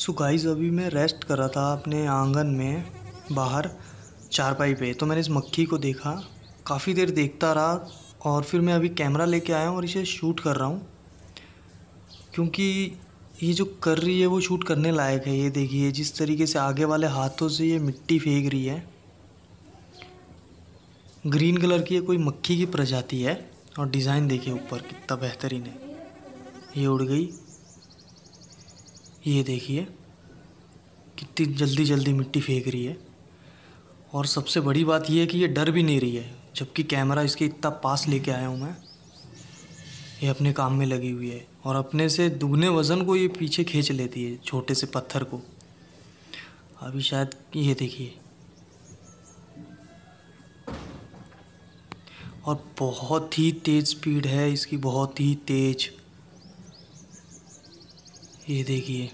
so guys अभी मैं rest कर रहा था अपने आंगन में बाहर चारपाई पे तो मैंने इस मक्खी को देखा काफ़ी देर देखता रहा और फिर मैं अभी कैमरा लेके आया हूँ और इसे शूट कर रहा हूँ क्योंकि ये जो कर रही है वो शूट करने लायक है ये देखिए जिस तरीके से आगे वाले हाथों से ये मिट्टी फेंक रही है ग्रीन कलर की ये कोई मक्खी की प्रजाति है और डिज़ाइन देखिए ऊपर कितना बेहतरीन है ये उड़ गई ये देखिए कितनी जल्दी जल्दी मिट्टी फेंक रही है और सबसे बड़ी बात यह है कि ये डर भी नहीं रही है जबकि कैमरा इसके इतना पास लेके आया हूँ मैं ये अपने काम में लगी हुई है और अपने से दुगने वज़न को ये पीछे खींच लेती है छोटे से पत्थर को अभी शायद ये देखिए और बहुत ही तेज़ स्पीड है इसकी बहुत ही तेज़ ये देखिए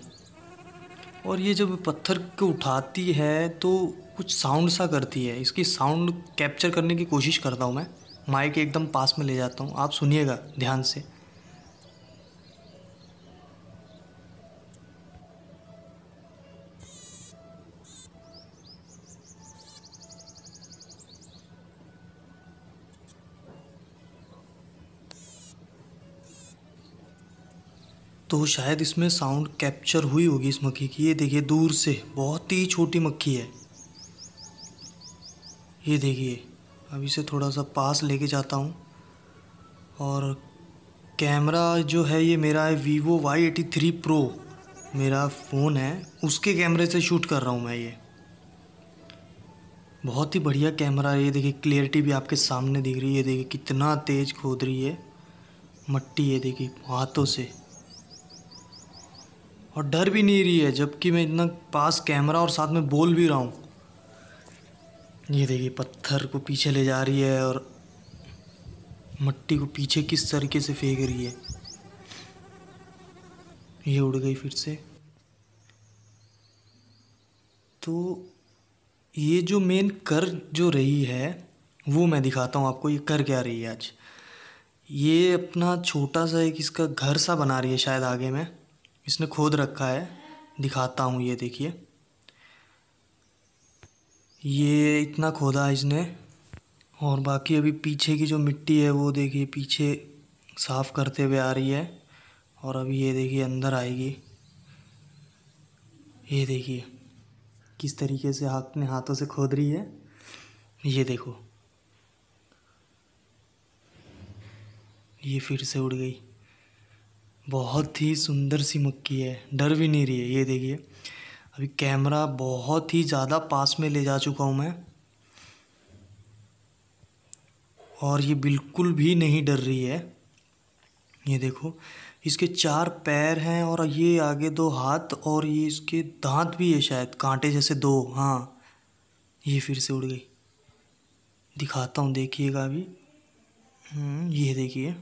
और ये जब पत्थर को उठाती है तो कुछ साउंड सा करती है इसकी साउंड कैप्चर करने की कोशिश करता हूँ मैं माइक एकदम पास में ले जाता हूँ आप सुनिएगा ध्यान से तो शायद इसमें साउंड कैप्चर हुई होगी इस मक्खी की ये देखिए दूर से बहुत ही छोटी मक्खी है ये देखिए अब इसे थोड़ा सा पास लेके जाता हूँ और कैमरा जो है ये मेरा है Vivo Y eighty three pro मेरा फ़ोन है उसके कैमरे से शूट कर रहा हूँ मैं ये बहुत ही बढ़िया कैमरा है ये देखिए क्लियरिटी भी आपके सामने दिख रही है ये देखिए कितना तेज़ खोद रही है मट्टी ये देखिए हाथों से और डर भी नहीं रही है जबकि मैं इतना पास कैमरा और साथ में बोल भी रहा हूँ ये देखिए पत्थर को पीछे ले जा रही है और मट्टी को पीछे किस तरीके से फेंक रही है ये उड़ गई फिर से तो ये जो मेन कर जो रही है वो मैं दिखाता हूँ आपको ये कर क्या रही है आज ये अपना छोटा सा एक इसका घर सा बना रही है शायद आगे में इसने खोद रखा है दिखाता हूँ ये देखिए ये इतना खोदा है इसने और बाकी अभी पीछे की जो मिट्टी है वो देखिए पीछे साफ़ करते हुए आ रही है और अभी ये देखिए अंदर आएगी ये देखिए किस तरीके से हाथ अपने हाथों से खोद रही है ये देखो ये फिर से उड़ गई बहुत ही सुंदर सी मक्की है डर भी नहीं रही है ये देखिए अभी कैमरा बहुत ही ज़्यादा पास में ले जा चुका हूँ मैं और ये बिल्कुल भी नहीं डर रही है ये देखो इसके चार पैर हैं और ये आगे दो हाथ और ये इसके दांत भी है शायद कांटे जैसे दो हाँ ये फिर से उड़ गई दिखाता हूँ देखिएगा अभी हम्म, ये देखिए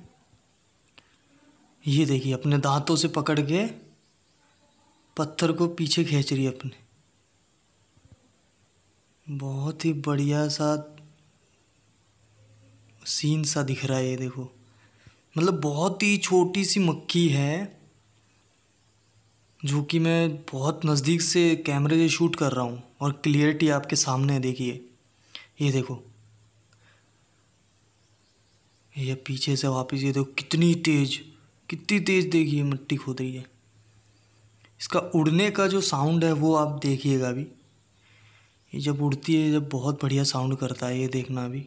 ये देखिए अपने दांतों से पकड़ के पत्थर को पीछे खींच रही है अपने बहुत ही बढ़िया सा सीन सा दिख रहा है ये देखो मतलब बहुत ही छोटी सी मक्खी है जो कि मैं बहुत नज़दीक से कैमरे से शूट कर रहा हूँ और क्लियरिटी आपके सामने देखिए ये देखो ये पीछे से वापस ये देखो कितनी तेज़ कितनी तेज़ देखिए मिट्टी खोद रही है इसका उड़ने का जो साउंड है वो आप देखिएगा अभी ये जब उड़ती है जब बहुत बढ़िया साउंड करता है ये देखना अभी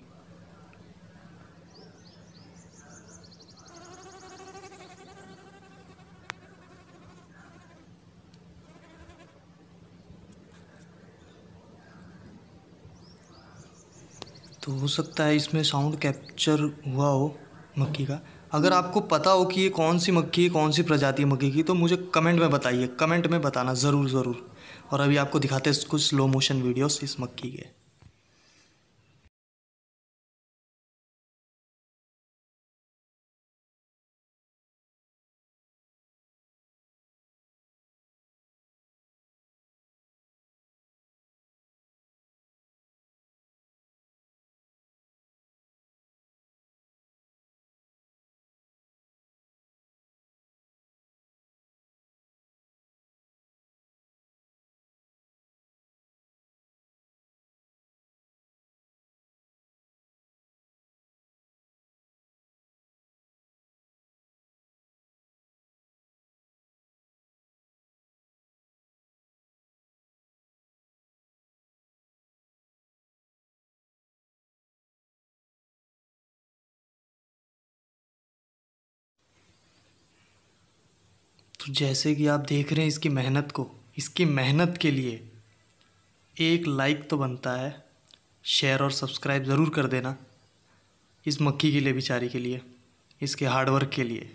तो हो सकता है इसमें साउंड कैप्चर हुआ हो मक्की का अगर आपको पता हो कि ये कौन सी मक्खी है कौन सी प्रजाति है मक्खी की तो मुझे कमेंट में बताइए कमेंट में बताना ज़रूर ज़रूर और अभी आपको दिखाते हैं कुछ स्लो मोशन वीडियोस इस मक्खी के तो जैसे कि आप देख रहे हैं इसकी मेहनत को इसकी मेहनत के लिए एक लाइक तो बनता है शेयर और सब्सक्राइब ज़रूर कर देना इस मक्खी के लिए बेचारी के लिए इसके हार्डवर्क के लिए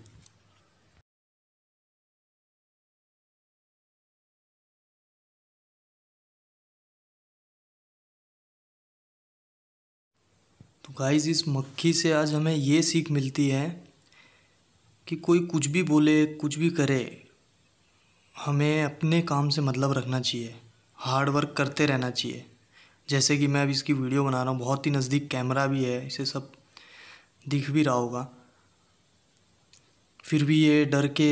तो गाइज इस मक्खी से आज हमें ये सीख मिलती है कि कोई कुछ भी बोले कुछ भी करे हमें अपने काम से मतलब रखना चाहिए हार्ड वर्क करते रहना चाहिए जैसे कि मैं अभी इसकी वीडियो बना रहा हूँ बहुत ही नज़दीक कैमरा भी है इसे सब दिख भी रहा होगा फिर भी ये डर के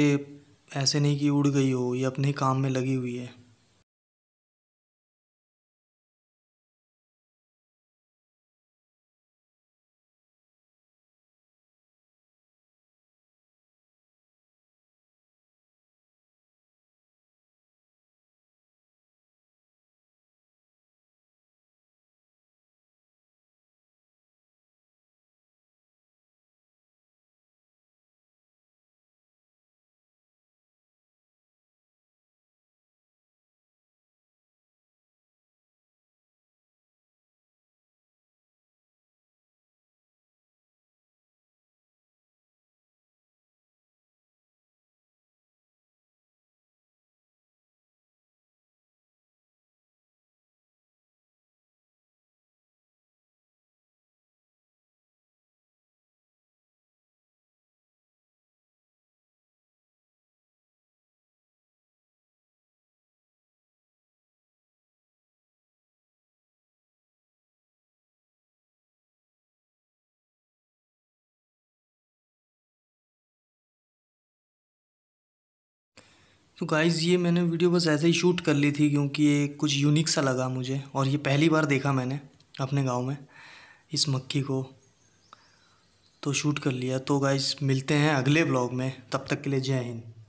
ऐसे नहीं कि उड़ गई हो ये अपने काम में लगी हुई है तो गाइज़ ये मैंने वीडियो बस ऐसे ही शूट कर ली थी क्योंकि ये कुछ यूनिक सा लगा मुझे और ये पहली बार देखा मैंने अपने गांव में इस मक्खी को तो शूट कर लिया तो गाइज़ मिलते हैं अगले ब्लॉग में तब तक के लिए जय हिंद